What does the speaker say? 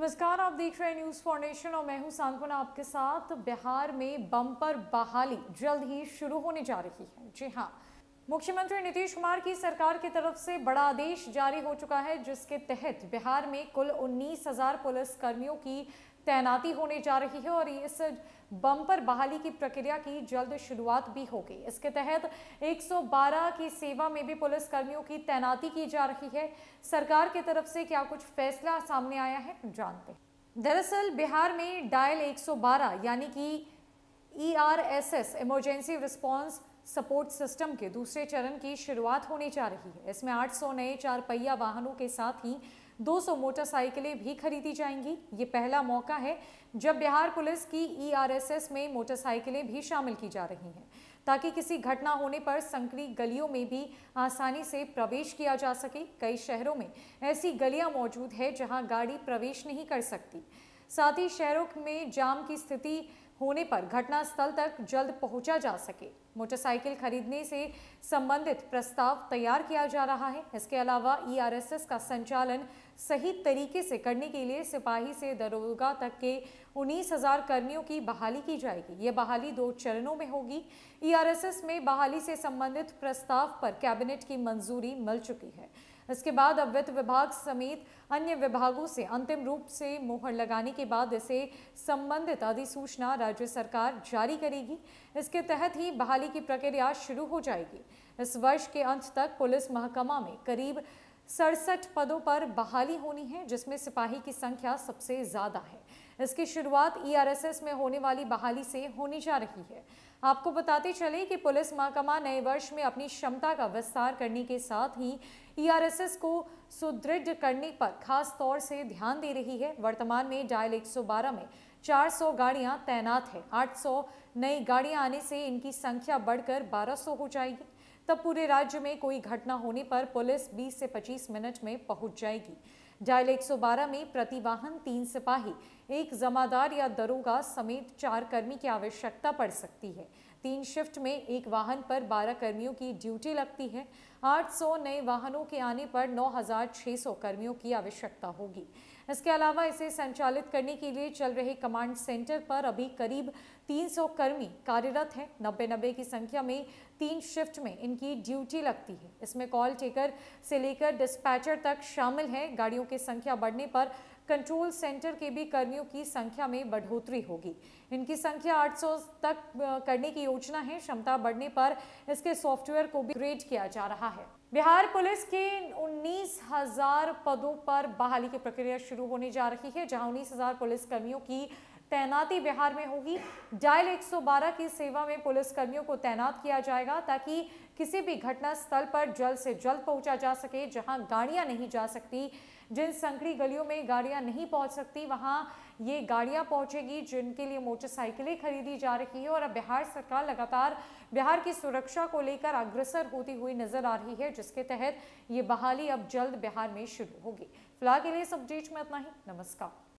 नमस्कार आप देख रहे हैं न्यूज़ फॉर्नेशन और मैं हूं सांत्वना आपके साथ बिहार में बम्पर बहाली जल्द ही शुरू होने जा रही है जी हाँ मुख्यमंत्री नीतीश कुमार की सरकार की तरफ से बड़ा आदेश जारी हो चुका है जिसके तहत बिहार में कुल उन्नीस हजार पुलिस कर्मियों की तैनाती होने जा रही है और इस बम्पर बहाली की प्रक्रिया की जल्द शुरुआत भी होगी इसके तहत 112 की सेवा में भी पुलिस कर्मियों की तैनाती की जा रही है सरकार की तरफ से क्या कुछ फैसला सामने आया है जानते दरअसल बिहार में डायल 112 यानी कि ERSS emergency response support system के दूसरे चरण की शुरुआत होने जा रही है इसमें 800 नए चार पहिया वाहनों के साथ ही 200 मोटरसाइकिलें भी खरीदी जाएंगी ये पहला मौका है जब बिहार पुलिस की ईआरएसएस e में मोटरसाइकिलें भी शामिल की जा रही हैं ताकि किसी घटना होने पर संकरी गलियों में भी आसानी से प्रवेश किया जा सके कई शहरों में ऐसी गलियां मौजूद है जहां गाड़ी प्रवेश नहीं कर सकती साथ ही शहरों में जाम की स्थिति होने पर घटनास्थल तक जल्द पहुंचा जा सके मोटरसाइकिल खरीदने से संबंधित प्रस्ताव तैयार किया जा रहा है इसके अलावा ईआरएसएस e का संचालन सही तरीके से करने के लिए सिपाही से दरोगा तक के उन्नीस हजार कर्मियों की बहाली की जाएगी ये बहाली दो चरणों में होगी ईआरएसएस e में बहाली से संबंधित प्रस्ताव पर कैबिनेट की मंजूरी मिल चुकी है इसके बाद अब वित्त विभाग समेत अन्य विभागों से अंतिम रूप से मोहर लगाने के बाद इसे संबंधित अधिसूचना राज्य सरकार जारी करेगी इसके तहत ही बहाली की प्रक्रिया शुरू हो जाएगी इस वर्ष के अंत तक पुलिस महकमा में करीब सड़सठ पदों पर बहाली होनी है जिसमें सिपाही की संख्या सबसे ज़्यादा है इसकी शुरुआत ईआरएसएस e में होने वाली बहाली से होने जा रही है आपको बताते चलें कि पुलिस महकमा नए वर्ष में अपनी क्षमता का विस्तार करने के साथ ही ईआरएसएस e को सुदृढ़ करने पर खास तौर से ध्यान दे रही है वर्तमान में डायल 112 में 400 गाड़ियां तैनात है 800 नई गाड़ियां आने से इनकी संख्या बढ़कर 1200 हो जाएगी तब पूरे राज्य में कोई घटना होने पर पुलिस 20 से 25 मिनट में पहुंच जाएगी डायल 112 में वाहन तीन सिपाही एक जमादार या दरोगा समेत चार कर्मी की आवश्यकता पड़ सकती है तीन शिफ्ट में एक वाहन पर 12 कर्मियों की ड्यूटी लगती है 800 नए वाहनों के आने पर 9,600 कर्मियों की आवश्यकता होगी इसके अलावा इसे संचालित करने के लिए चल रहे कमांड सेंटर पर अभी करीब 300 कर्मी कार्यरत हैं नब्बे नब्बे की संख्या में तीन शिफ्ट में इनकी ड्यूटी लगती है इसमें कॉल टेकर से लेकर डिस्पैचर तक शामिल हैं गाड़ियों की संख्या बढ़ने पर कंट्रोल सेंटर के भी कर्मियों की संख्या में बढ़ोतरी होगी इनकी संख्या 800 तक करने की योजना है क्षमता बढ़ने पर इसके सॉफ्टवेयर को भी ग्रेड किया जा रहा है बिहार पुलिस के उन्नीस हजार पदों पर बहाली की प्रक्रिया शुरू होने जा रही है जहां उन्नीस हजार पुलिस कर्मियों की तैनाती बिहार में होगी डायल 112 की सेवा में पुलिसकर्मियों को तैनात किया जाएगा ताकि किसी भी घटना स्थल पर जल्द से जल्द पहुंचा जा सके जहां गाड़ियां नहीं जा सकती जिन संकड़ी गलियों में गाड़ियां नहीं पहुंच सकती वहां ये गाड़ियां पहुंचेगी जिनके लिए मोटरसाइकिलें खरीदी जा रही है और अब बिहार सरकार लगातार बिहार की सुरक्षा को लेकर अग्रसर होती हुई नजर आ रही है जिसके तहत ये बहाली अब जल्द बिहार में शुरू होगी फिलहाल के लिए इस अपडेट में इतना ही नमस्कार